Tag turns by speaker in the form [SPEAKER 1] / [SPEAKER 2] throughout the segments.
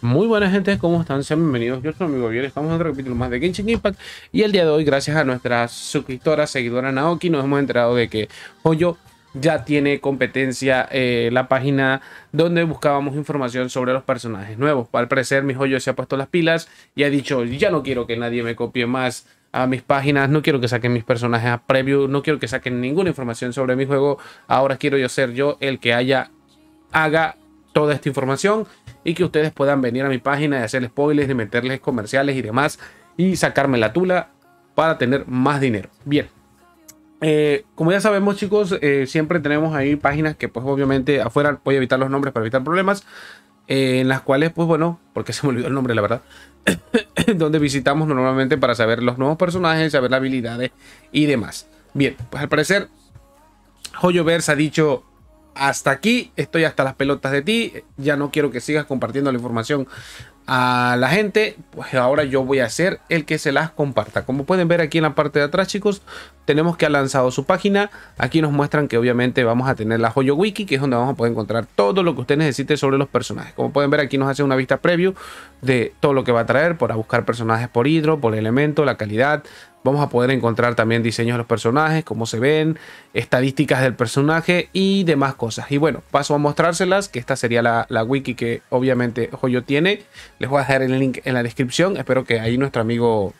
[SPEAKER 1] Muy buenas, gente, ¿cómo están? Sean bienvenidos, yo soy mi amigo estamos en otro capítulo más de Genshin Impact y el día de hoy, gracias a nuestra suscriptora, seguidora Naoki, nos hemos enterado de que Hoyo ya tiene competencia eh, la página donde buscábamos información sobre los personajes nuevos. Al parecer, mi Joyo se ha puesto las pilas y ha dicho, ya no quiero que nadie me copie más a mis páginas, no quiero que saquen mis personajes a preview, no quiero que saquen ninguna información sobre mi juego, ahora quiero yo ser yo el que haya haga toda esta información y que ustedes puedan venir a mi página y hacer spoilers y meterles comerciales y demás y sacarme la tula para tener más dinero. Bien. Eh, como ya sabemos chicos, eh, siempre tenemos ahí páginas que pues obviamente afuera voy a evitar los nombres para evitar problemas, eh, en las cuales pues bueno, porque se me olvidó el nombre la verdad, donde visitamos normalmente para saber los nuevos personajes, saber las habilidades y demás. Bien, pues al parecer Joyoverse ha dicho hasta aquí, estoy hasta las pelotas de ti, ya no quiero que sigas compartiendo la información a la gente, pues ahora yo voy a ser el que se las comparta. Como pueden ver aquí en la parte de atrás, chicos, tenemos que ha lanzado su página. Aquí nos muestran que obviamente vamos a tener la Joyo Wiki, que es donde vamos a poder encontrar todo lo que usted necesite sobre los personajes. Como pueden ver aquí nos hace una vista preview de todo lo que va a traer para buscar personajes por hidro, por elemento, la calidad, Vamos a poder encontrar también diseños de los personajes, cómo se ven, estadísticas del personaje y demás cosas. Y bueno, paso a mostrárselas, que esta sería la, la wiki que obviamente Joyo tiene. Les voy a dejar el link en la descripción. Espero que ahí nuestro amigo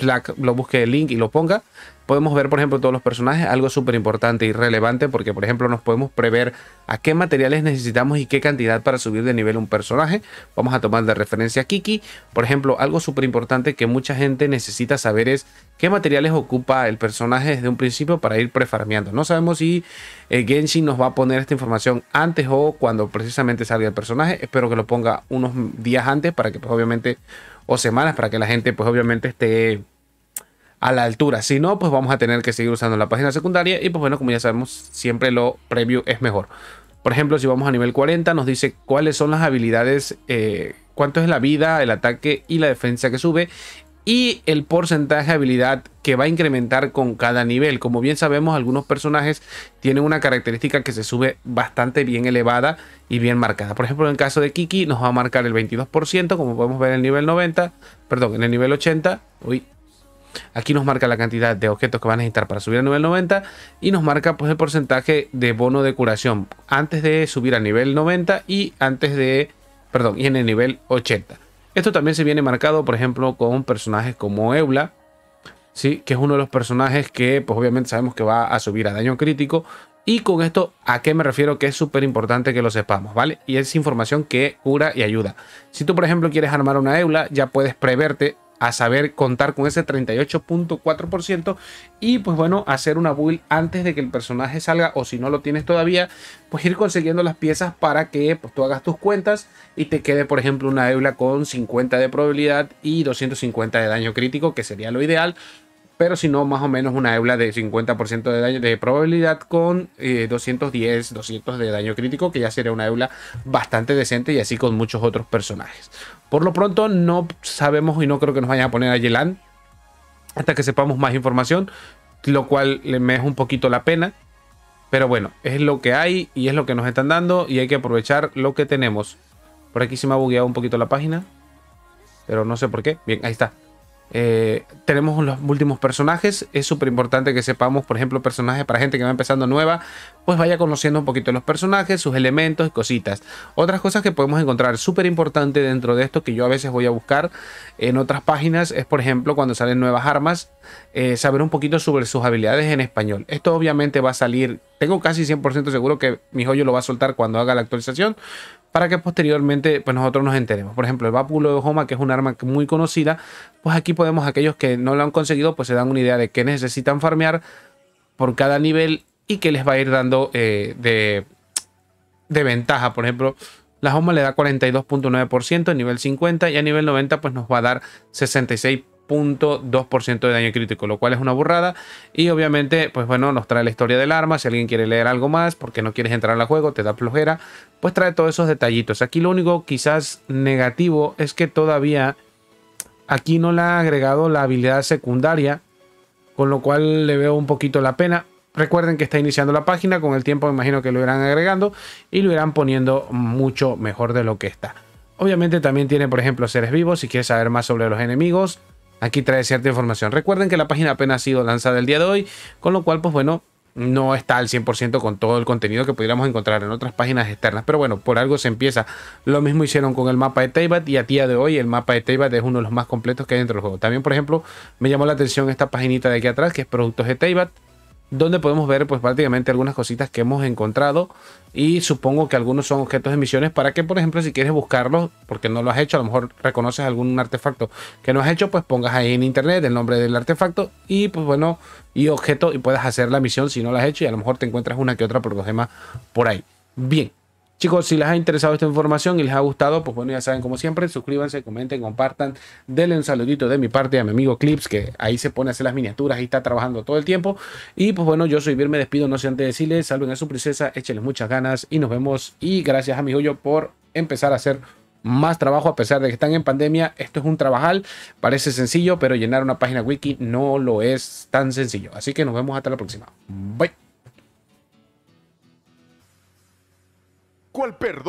[SPEAKER 1] Black, lo busque el link y lo ponga, podemos ver, por ejemplo, todos los personajes, algo súper importante y relevante, porque, por ejemplo, nos podemos prever a qué materiales necesitamos y qué cantidad para subir de nivel un personaje. Vamos a tomar de referencia a Kiki. Por ejemplo, algo súper importante que mucha gente necesita saber es qué materiales ocupa el personaje desde un principio para ir prefarmeando. No sabemos si eh, Genshin nos va a poner esta información antes o cuando precisamente salga el personaje. Espero que lo ponga unos días antes para que, pues, obviamente, o semanas para que la gente pues obviamente esté a la altura. Si no, pues vamos a tener que seguir usando la página secundaria y pues bueno, como ya sabemos, siempre lo preview es mejor. Por ejemplo, si vamos a nivel 40, nos dice cuáles son las habilidades, eh, cuánto es la vida, el ataque y la defensa que sube y el porcentaje de habilidad que va a incrementar con cada nivel. Como bien sabemos, algunos personajes tienen una característica que se sube bastante bien elevada y bien marcada. Por ejemplo, en el caso de Kiki nos va a marcar el 22%, como podemos ver en el nivel 90, perdón, en el nivel 80. Uy, Aquí nos marca la cantidad de objetos que van a necesitar para subir al nivel 90 y nos marca pues el porcentaje de bono de curación antes de subir a nivel 90 y antes de, perdón, y en el nivel 80. Esto también se viene marcado, por ejemplo, con personajes como Eula, ¿sí? que es uno de los personajes que, pues obviamente sabemos que va a subir a daño crítico. Y con esto, ¿a qué me refiero? Que es súper importante que lo sepamos, ¿vale? Y es información que cura y ayuda. Si tú, por ejemplo, quieres armar una Eula, ya puedes preverte a saber contar con ese 38.4% y pues bueno, hacer una build antes de que el personaje salga o si no lo tienes todavía, pues ir consiguiendo las piezas para que pues, tú hagas tus cuentas y te quede por ejemplo una Eula con 50 de probabilidad y 250 de daño crítico que sería lo ideal pero si no, más o menos una eula de 50% de daño de probabilidad con 210, eh, 200 de daño crítico, que ya sería una eula bastante decente y así con muchos otros personajes. Por lo pronto, no sabemos y no creo que nos vayan a poner a Yelan hasta que sepamos más información, lo cual me es un poquito la pena. Pero bueno, es lo que hay y es lo que nos están dando y hay que aprovechar lo que tenemos. Por aquí se me ha bugueado un poquito la página, pero no sé por qué. Bien, ahí está. Eh, tenemos los últimos personajes. Es súper importante que sepamos, por ejemplo, personajes para gente que va empezando nueva, pues vaya conociendo un poquito los personajes, sus elementos cositas. Otras cosas que podemos encontrar súper importante dentro de esto que yo a veces voy a buscar en otras páginas es, por ejemplo, cuando salen nuevas armas, eh, saber un poquito sobre sus habilidades en español. Esto obviamente va a salir, tengo casi 100% seguro que mi joyo lo va a soltar cuando haga la actualización, para que posteriormente pues nosotros nos enteremos. Por ejemplo, el Bápulo de Homa, que es un arma muy conocida, pues aquí podemos, aquellos que no lo han conseguido, pues se dan una idea de qué necesitan farmear por cada nivel y que les va a ir dando eh, de, ventaja. Por ejemplo, la Homa le da 42.9% en nivel 50 y a nivel 90 pues nos va a dar 66 .2% de daño crítico, lo cual es una burrada. Y obviamente, pues bueno, nos trae la historia del arma. Si alguien quiere leer algo más, porque no quieres entrar al juego, te da flojera, pues trae todos esos detallitos. Aquí lo único quizás negativo es que todavía aquí no le ha agregado la habilidad secundaria, con lo cual le veo un poquito la pena. Recuerden que está iniciando la página, con el tiempo me imagino que lo irán agregando y lo irán poniendo mucho mejor de lo que está. Obviamente también tiene, por ejemplo, seres vivos, si quieres saber más sobre los enemigos, aquí trae cierta información. Recuerden que la página apenas ha sido lanzada el día de hoy, con lo cual, pues bueno, no está al 100% con todo el contenido que pudiéramos encontrar en otras páginas externas, pero bueno, por algo se empieza. Lo mismo hicieron con el mapa de Teyvat y a día de hoy el mapa de Teyvat es uno de los más completos que hay dentro del juego. También, por ejemplo, me llamó la atención esta paginita de aquí atrás que es productos de Teyvat donde podemos ver pues prácticamente algunas cositas que hemos encontrado y supongo que algunos son objetos de misiones para que por ejemplo si quieres buscarlos porque no lo has hecho a lo mejor reconoces algún artefacto que no has hecho pues pongas ahí en internet el nombre del artefacto y pues bueno y objeto y puedas hacer la misión si no lo has hecho y a lo mejor te encuentras una que otra por los demás por ahí bien Chicos, si les ha interesado esta información y les ha gustado, pues bueno, ya saben, como siempre, suscríbanse, comenten, compartan, denle un saludito de mi parte a mi amigo Clips, que ahí se pone a hacer las miniaturas y está trabajando todo el tiempo. Y pues bueno, yo soy Vir, me despido, no sé antes de decirles, salven a su princesa, échenle muchas ganas y nos vemos. Y gracias a mi Joyo por empezar a hacer más trabajo a pesar de que están en pandemia. Esto es un trabajal, parece sencillo, pero llenar una página wiki no lo es tan sencillo. Así que nos vemos hasta la próxima. Bye. ¿Cuál perdón?